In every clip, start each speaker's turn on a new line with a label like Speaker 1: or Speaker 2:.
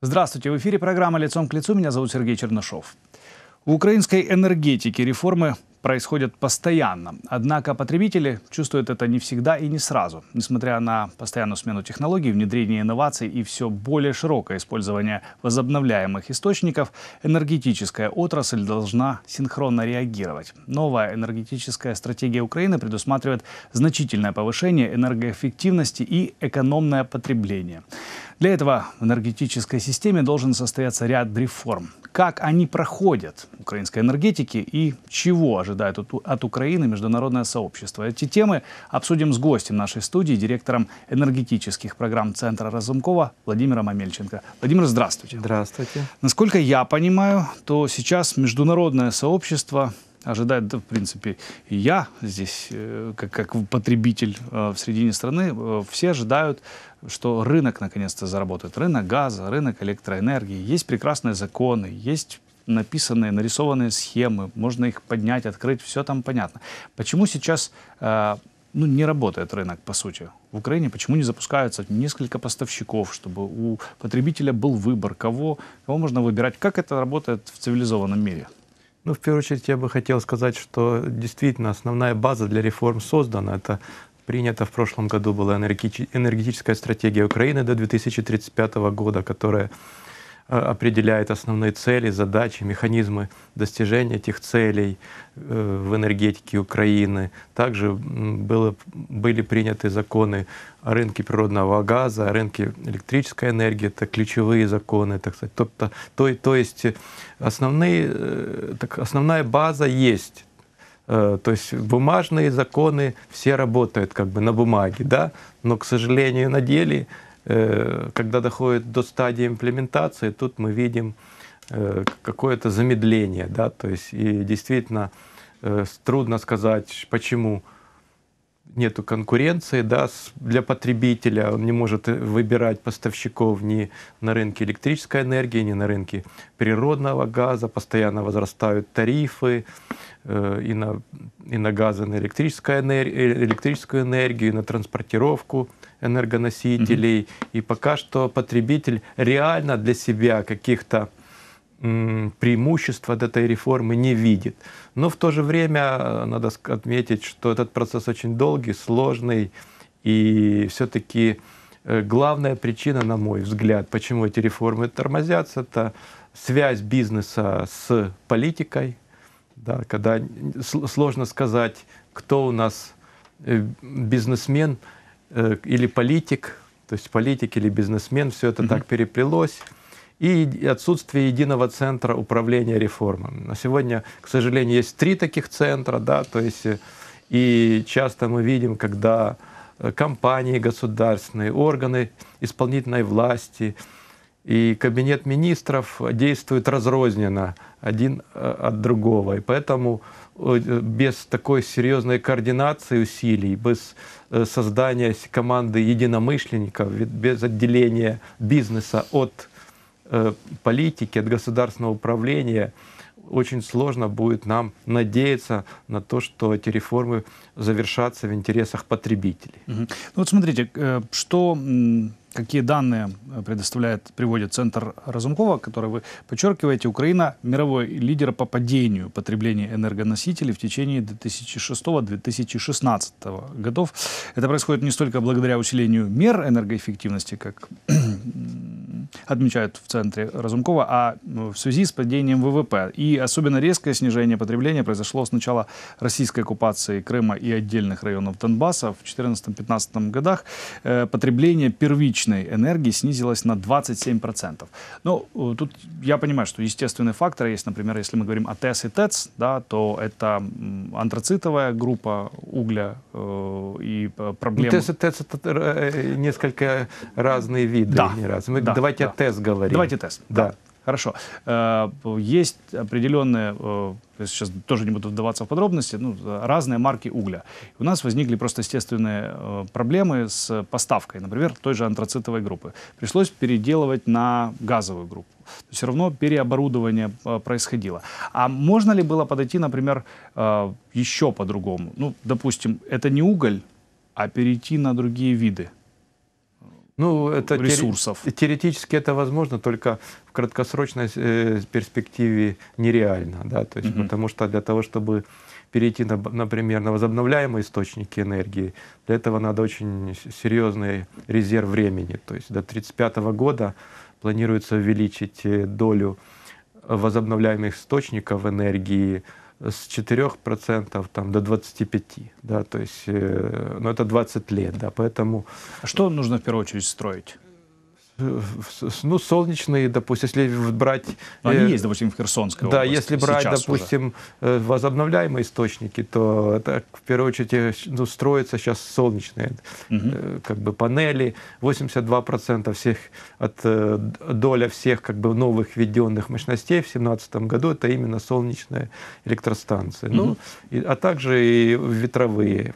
Speaker 1: Здравствуйте, в эфире программа «Лицом к лицу». Меня зовут Сергей Чернышов. У украинской энергетики реформы происходят постоянно. Однако потребители чувствуют это не всегда и не сразу. Несмотря на постоянную смену технологий, внедрение инноваций и все более широкое использование возобновляемых источников, энергетическая отрасль должна синхронно реагировать. Новая энергетическая стратегия Украины предусматривает значительное повышение энергоэффективности и экономное потребление. Для этого в энергетической системе должен состояться ряд реформ. Как они проходят украинской энергетики и чего ожидать ожидает от Украины международное сообщество. Эти темы обсудим с гостем нашей студии, директором энергетических программ Центра Разумкова Владимиром Амельченко. Владимир, здравствуйте. Здравствуйте. Насколько я понимаю, то сейчас международное сообщество ожидает, да, в принципе, я здесь, э, как, как потребитель э, в середине страны, э, все ожидают, что рынок наконец-то заработает. Рынок газа, рынок электроэнергии. Есть прекрасные законы, есть написанные, нарисованные схемы, можно их поднять, открыть, все там понятно. Почему сейчас э, ну, не работает рынок, по сути? В Украине почему не запускаются несколько поставщиков, чтобы у потребителя был выбор, кого, кого можно выбирать? Как это работает в цивилизованном мире?
Speaker 2: Ну, в первую очередь, я бы хотел сказать, что действительно основная база для реформ создана. Это принята в прошлом году была энергетическая стратегия Украины до 2035 года, которая Э, определяет основные цели, задачи, механизмы достижения этих целей э, в энергетике Украины. Также было, были приняты законы о рынке природного газа, о рынке электрической энергии. Это ключевые законы. Это, кстати, то, то, то, то есть э, основные, так, основная база есть. То есть бумажные законы все работают как бы на бумаге, да, но, к сожалению, на деле Э, когда доходит до стадии имплементации, тут мы видим э, какое-то замедление, да, то есть и действительно э, трудно сказать, почему нету конкуренции да, для потребителя, он не может выбирать поставщиков ни на рынке электрической энергии, ни на рынке природного газа, постоянно возрастают тарифы э, и, на, и на газы, на электрическую энергию, электрическую энергию, на транспортировку энергоносителей. Mm-hmm. И пока что потребитель реально для себя каких-то преимуществ от этой реформы не видит. Но в то же время э, надо отметить, что этот процесс очень долгий, сложный, и все-таки э, главная причина, на мой взгляд, почему эти реформы тормозятся, это связь бизнеса с политикой, да, когда сложно сказать, кто у нас э, бизнесмен, Э, или политик, то есть политик или бизнесмен, все это mm-hmm. так переплелось. И отсутствие единого центра управления реформами. На сегодня, к сожалению, есть три таких центра, да, то есть э, и часто мы видим, когда э, компании государственные, органы исполнительной власти и кабинет министров действуют разрозненно один от другого. И поэтому Э, без такой серьезной координации усилий, без э, создания команды единомышленников, без отделения бизнеса от э, политики, от государственного управления, очень сложно будет нам надеяться на то, что эти реформы завершатся в интересах потребителей.
Speaker 1: Угу. Ну вот смотрите, что какие данные э, предоставляет, приводит Центр Разумкова, который вы подчеркиваете, Украина мировой лидер по падению потребления энергоносителей в течение 2006-2016 годов. Это происходит не столько благодаря усилению мер энергоэффективности, как отмечают в Центре Разумкова, а э, в связи с падением ВВП. И особенно резкое снижение потребления произошло с начала российской оккупации Крыма и отдельных районов Донбасса. В 2014-2015 годах э, потребление первичной энергии снизилось на 27%. Но ну, э, тут я понимаю, что естественные факторы есть, например, если мы говорим о ТЭС и ТЭЦ, да, то это антрацитовая группа угля и ну, проблемы. ТЭС и ТЭЦ это несколько разные виды. Да. Не раз. Мы, да. Давайте Давайте да. тест говорим. Давайте тест. Да. да. Хорошо. Э, есть определенные, э, сейчас тоже не буду вдаваться в подробности, ну, разные марки угля. У нас возникли просто естественные э, проблемы с поставкой, например, той же антрацитовой группы. Пришлось переделывать на газовую группу. Все равно переоборудование происходило. А можно ли было подойти, например, еще по-другому? Ну, допустим, это не уголь, а перейти на другие виды ну, это ресурсов. Теор теоретически это
Speaker 2: возможно, только в краткосрочной э, перспективе нереально, да, то есть, угу. потому что для того, чтобы перейти, на, например, на возобновляемые источники энергии, для этого надо очень серьезный резерв времени, то есть до 35 года планируется увеличить э, долю э, возобновляемых источников энергии с 4% там, до 25%. Да, то есть, э, ну, это 20 лет. Да, поэтому... А что нужно в первую очередь строить? ну, солнечные, допустим, если брать... Ну, они э, есть,
Speaker 1: допустим, в Херсонской Да, области, если брать, допустим,
Speaker 2: уже. Э, возобновляемые источники, то это, в первую очередь, э, ну, строятся сейчас солнечные угу. как бы панели. 82% всех от, доля всех как бы новых введенных мощностей в 2017 году это именно солнечные электростанции. Угу. Ну, и, а также и ветровые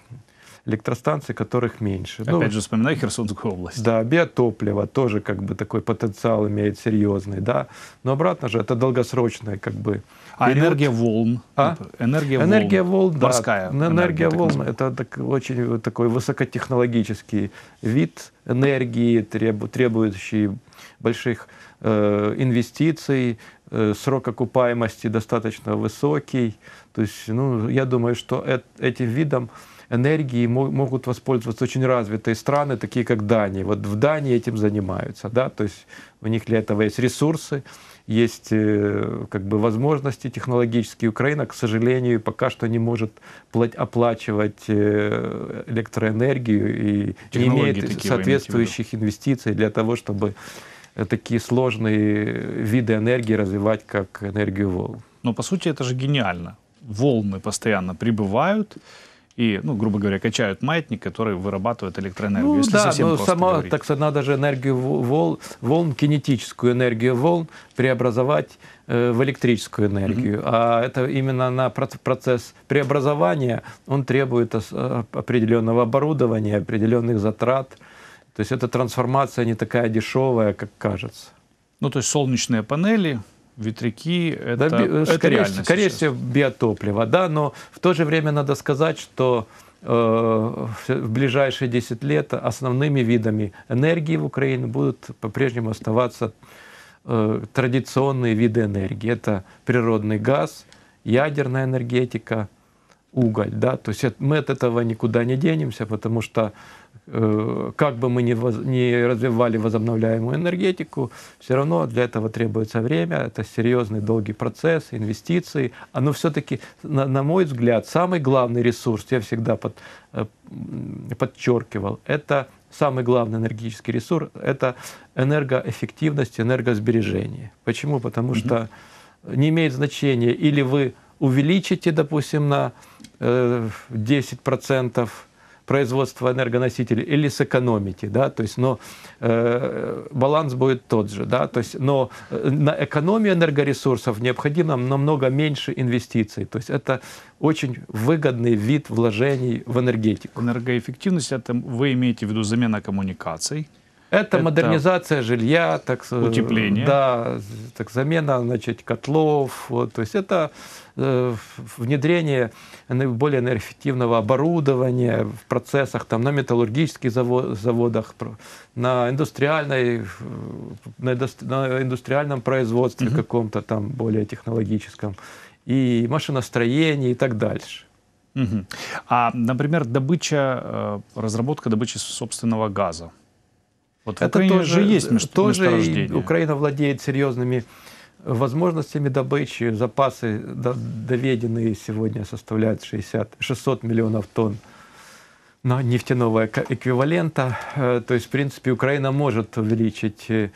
Speaker 2: электростанций, которых меньше. Ну, Опять ну, же,
Speaker 1: вспоминай Херсонскую область.
Speaker 2: Да, биотопливо тоже как бы такой потенциал имеет серьезный, да. Но обратно же, это долгосрочное, как бы... А период... энергия волн? А?
Speaker 1: Энергия, волн. энергия волн, да. Морская ну, энергия, энергия волн.
Speaker 2: Это так, очень такой высокотехнологический вид энергии, требующий больших э, инвестиций, э, срок окупаемости достаточно высокий. То есть, ну, я думаю, что э этим видом энергией могут воспользоваться очень развитые страны, такие как Дания. Вот в Дании этим занимаются, да, то есть у них для этого есть ресурсы, есть э, как бы возможности технологические. Украина, к сожалению, пока что не может оплачивать э, электроэнергию и Технологии не имеет соответствующих инвестиций для того, чтобы э, такие
Speaker 1: сложные виды энергии развивать, как энергию волн. Но ну, по сути это же гениально. Волны постоянно прибывают, и, ну, грубо говоря, качают маятник, который вырабатывает электроэнергию. Ну, если да, но сама, говорить. так надо же энергию волн, волн, кинетическую
Speaker 2: энергию волн преобразовать э, в электрическую энергию. Mm-hmm. А это именно на процесс преобразования, он требует определенного оборудования, определенных затрат. То есть эта трансформация не такая дешевая, как кажется.
Speaker 1: Ну, то есть солнечные панели, ветряки это, да, э, это скорее, реально скорее сейчас. всего
Speaker 2: биотопливо, да, но в то же время надо сказать, что э, в ближайшие 10 лет основными видами энергии в Украине будут по-прежнему оставаться э, традиционные виды энергии. Это природный газ, ядерная энергетика, уголь. Да? То есть мы от этого никуда не денемся, потому что Э, как бы мы ни, воз, ни развивали возобновляемую энергетику, все равно для этого требуется время, это серьезный долгий процесс, инвестиции. Оно все-таки, на, на мой взгляд, самый главный ресурс, я всегда под, э, подчеркивал, это самый главный энергетический ресурс, это энергоэффективность, энергосбережение. Почему? Потому что не имеет значения, или вы увеличите, допустим, на 10 э, процентов производства энергоносителей или сэкономите, да, то есть, но э, баланс будет тот же, да, то есть, но э, на экономию энергоресурсов необходимо намного меньше инвестиций, то есть
Speaker 1: это очень выгодный вид вложений в энергетику. Энергоэффективность, это вы имеете в виду замена коммуникаций, это, это модернизация
Speaker 2: жилья, так утепление, да, так замена, значит, котлов, вот, то есть это э, внедрение более энергоэффективного оборудования в процессах, там, на металлургических заводах, на, индустриальной, на, индустриальном производстве угу. каком-то там более технологическом, и машиностроении
Speaker 1: и так дальше. Угу. А, например, добыча, э, разработка добычи собственного газа, вот в это Украине тоже же есть меж... тоже Украина
Speaker 2: владеет серьезными возможностями добычи. Запасы доведенные сегодня составляют 60, 600 миллионов тонн на нефтяного эквивалента. Э, то есть, в принципе, Украина может увеличить э,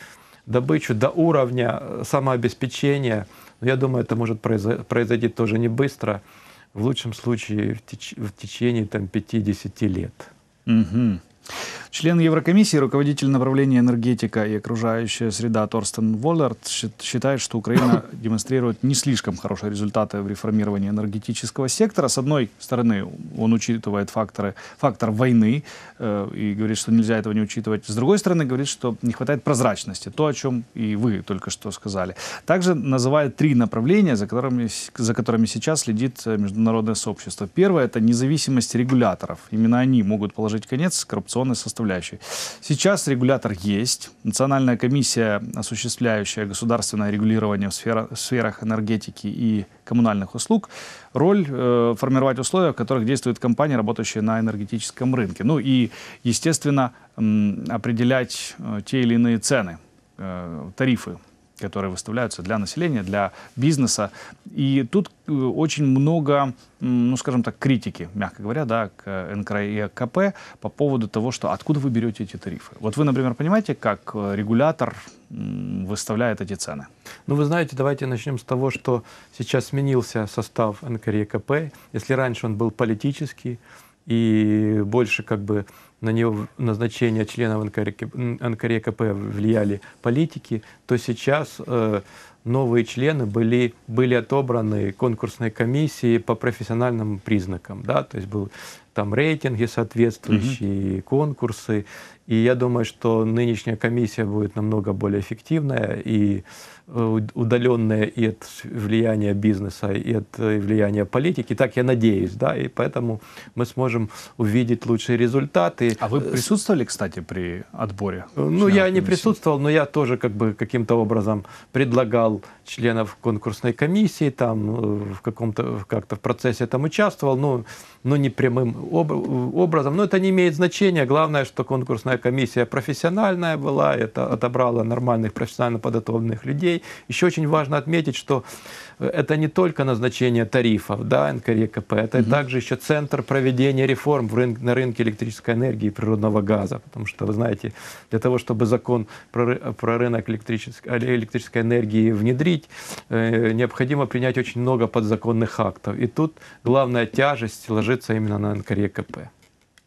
Speaker 2: добычу до уровня э, самообеспечения. Но я думаю, это может произойти тоже не быстро.
Speaker 1: В лучшем случае в, теч в течение там, 5-10 лет. Угу. Член Еврокомиссии, руководитель направления энергетика и окружающая среда Торстен Воллард считает, что Украина демонстрирует не слишком хорошие результаты в реформировании энергетического сектора. С одной стороны, он учитывает факторы, фактор войны э, и говорит, что нельзя этого не учитывать. С другой стороны, говорит, что не хватает прозрачности, то, о чем и вы только что сказали. Также называет три направления, за которыми, за которыми сейчас следит э, международное сообщество. Первое – это независимость регуляторов. Именно они могут положить конец коррупционной составляющей составляющей. Сейчас регулятор есть. Национальная комиссия, осуществляющая государственное регулирование в, сферах энергетики и коммунальных услуг, роль э, формировать условия, в которых действуют компании, работающие на энергетическом рынке. Ну и, естественно, определять э, те или иные цены, э, тарифы которые выставляются для населения, для бизнеса. И тут э, очень много, ну, скажем так, критики, мягко говоря, да, к НКРЕКП по поводу того, что откуда вы берете эти тарифы. Вот вы, например, понимаете, как э, регулятор выставляет эти цены? Ну, вы знаете, давайте начнем с того, что сейчас сменился состав
Speaker 2: НКРЕКП. Если раньше он был политический и больше как бы на него назначение членов КП влияли политики, то сейчас э, новые члены были, были отобраны конкурсной комиссией по профессиональным признакам. Да? То есть был там рейтинги соответствующие, угу. конкурсы. И я думаю, что нынешняя комиссия будет намного более эффективная и э, удаленная и от влияния бизнеса, и от э, влияния политики. Так я надеюсь, да, и поэтому мы сможем увидеть лучшие результаты. А вы э,
Speaker 1: присутствовали, кстати, при отборе? Ну, я комиссии? не
Speaker 2: присутствовал, но я тоже как бы каким-то образом предлагал членов конкурсной комиссии, там в каком-то как-то в процессе там участвовал, но, но не прямым образом. Но это не имеет значения. Главное, что конкурсная комиссия профессиональная была, это отобрала нормальных профессионально подготовленных людей. Еще очень важно отметить, что это не только назначение тарифов, да, НКРКП, это угу. также еще центр проведения реформ в рын на рынке электрической энергии и природного газа. Потому что, вы знаете, для того, чтобы закон про, про рынок электрической, э, электрической энергии внедрить, э, необходимо принять очень много подзаконных актов. И тут главная тяжесть ложится именно на НКРКП скорее КП.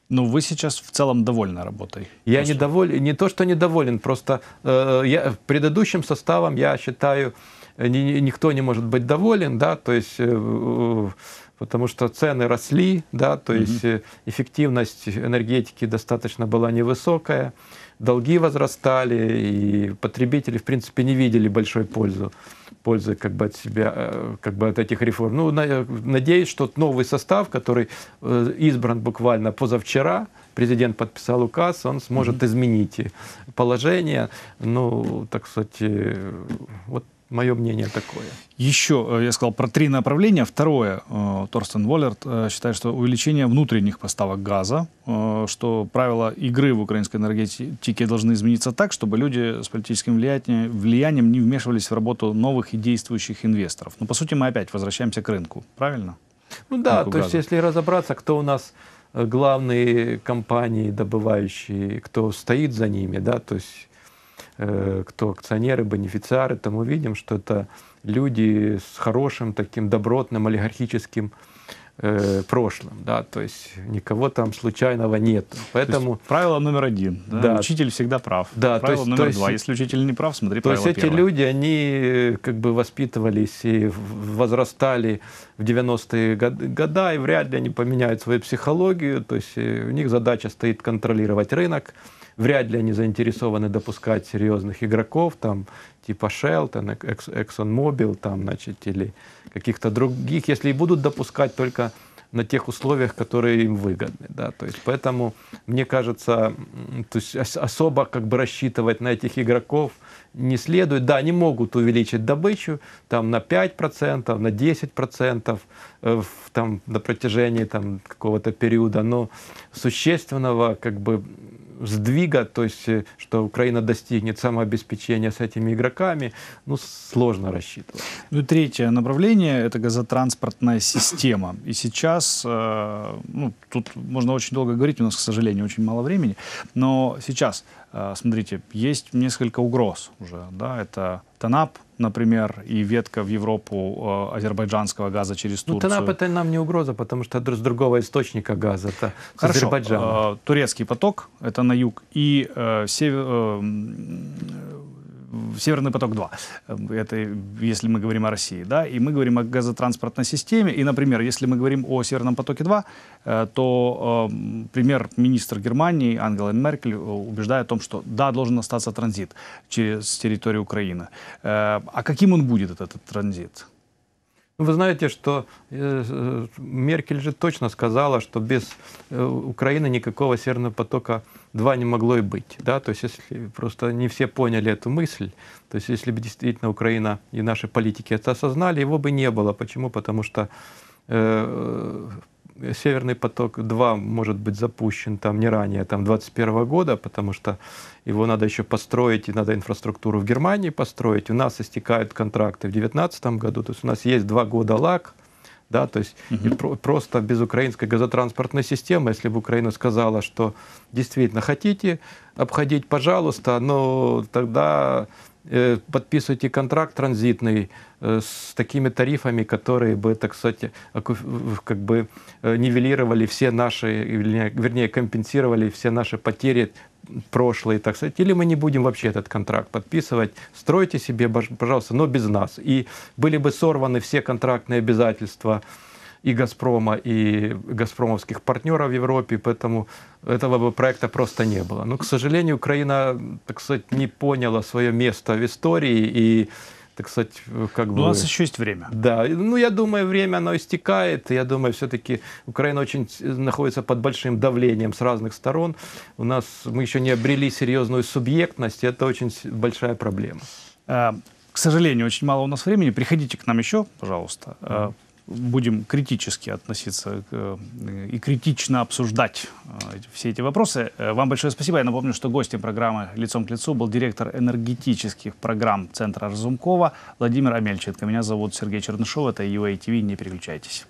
Speaker 1: Ну, вы сейчас в целом довольны работой.
Speaker 2: Я недоволен, не то, что недоволен, просто э, я, предыдущим составом, я считаю, ни, никто не может быть доволен, да, то есть, э, потому что цены росли, да, то есть э, эффективность энергетики достаточно была невысокая долги возрастали, и потребители, в принципе, не видели большой пользы пользы как бы от себя, э, как бы от этих реформ. Ну, надеюсь, что новый состав, который э, избран буквально позавчера, президент подписал указ, он сможет mm-hmm. изменить положение. Ну, так сказать, э, вот Мое мнение такое.
Speaker 1: Еще э, я сказал про три направления. Второе, э, Торстен Воллерт э, считает, что увеличение внутренних поставок газа, что правила игры в украинской энергетике должны измениться так, чтобы люди с политическим влиянием не вмешивались в работу новых и действующих инвесторов. Но по сути мы опять возвращаемся к рынку, правильно? Ну да, рынку то газа.
Speaker 2: есть если разобраться, кто у нас главные компании добывающие, кто стоит за ними, да, то есть Э, кто акционеры, бенефициары, то мы видим, что это люди с хорошим таким добротным олигархическим э, прошлым, да, то есть никого там случайного нет. Поэтому есть,
Speaker 1: правило номер один, да, да, учитель всегда прав. Да, правило то есть, номер то есть, два, если учитель не прав, смотри то правило То есть эти первое.
Speaker 2: люди, они э, как бы воспитывались и возрастали в 90-е годы, и вряд ли они поменяют свою психологию, то есть э, у них задача стоит контролировать рынок, вряд ли они заинтересованы допускать серьезных игроков, там, типа Shell, там, ExxonMobil, там, значит, или каких-то других, если и будут допускать только на тех условиях, которые им выгодны, да, то есть поэтому, мне кажется, то есть особо как бы рассчитывать на этих игроков не следует, да, они могут увеличить добычу там на 5%, на 10% э, в, там, на протяжении там какого-то периода, но существенного как бы сдвига, то есть э, что Украина достигнет самообеспечения с этими игроками, ну, сложно рассчитывать.
Speaker 1: Ну и третье направление — это газотранспортная система. И сейчас, э, ну, тут можно очень долго говорить, у нас, к сожалению, очень мало времени, но сейчас Э, смотрите, есть несколько угроз уже. Да? Это ТАНАП, например, и ветка в Европу э, азербайджанского газа через ну, Турцию. Ну, ТАНАП это нам не угроза, потому что с другого источника газа, это Хорошо. с Э, турецкий поток, это на юг, и э, север, э, Северный поток-2. Эм, это если мы говорим о России, да, и мы говорим о газотранспортной системе. И, например, если мы говорим о Северном потоке-2, э, то э, эм, премьер-министр Германии Ангела Меркель э, убеждает о том, что да, должен остаться транзит через территорию Украины. Э, а каким он будет, этот, этот транзит? Ну, вы знаете, что э,
Speaker 2: э, Меркель же точно сказала, что без э, Украины никакого Северного потока 2 не могло и быть. Да? То есть если просто не все поняли эту мысль, то есть если бы действительно Украина и наши политики это осознали, его бы не было. Почему? Потому что Северный поток-2 может быть запущен там не ранее там, 2021 года, потому что его надо еще построить, и надо инфраструктуру в Германии построить. У нас истекают контракты в 2019 году, то есть у нас есть два года лаг, да, то есть угу. и про- просто без украинской газотранспортной системы, если бы Украина сказала, что действительно хотите обходить, пожалуйста, но тогда Э, подписываете контракт транзитный э, с такими тарифами, которые бы, так сказать, как бы э, нивелировали все наши, вернее, компенсировали все наши потери прошлые, так сказать, или мы не будем вообще этот контракт подписывать, стройте себе, пожалуйста, но без нас. И были бы сорваны все контрактные обязательства, и «Газпрома», и «Газпромовских партнеров» в Европе, поэтому этого бы проекта просто не было. Но, к сожалению, Украина, так сказать, не поняла свое место в истории и так сказать, как бы... У нас еще есть время. Да, ну я думаю, время оно истекает. Я думаю, все-таки Украина очень находится под большим давлением с разных сторон. У
Speaker 1: нас мы еще не обрели серьезную субъектность, и это очень большая проблема. Э, к сожалению, очень мало у нас времени. Приходите к нам еще, пожалуйста. Э, будем критически относиться к, э, и критично обсуждать э, все эти вопросы. Э, вам большое спасибо. Я напомню, что гостем программы «Лицом к лицу» был директор энергетических программ Центра Разумкова Владимир Амельченко. Меня зовут Сергей Чернышов. Это UATV. Не переключайтесь.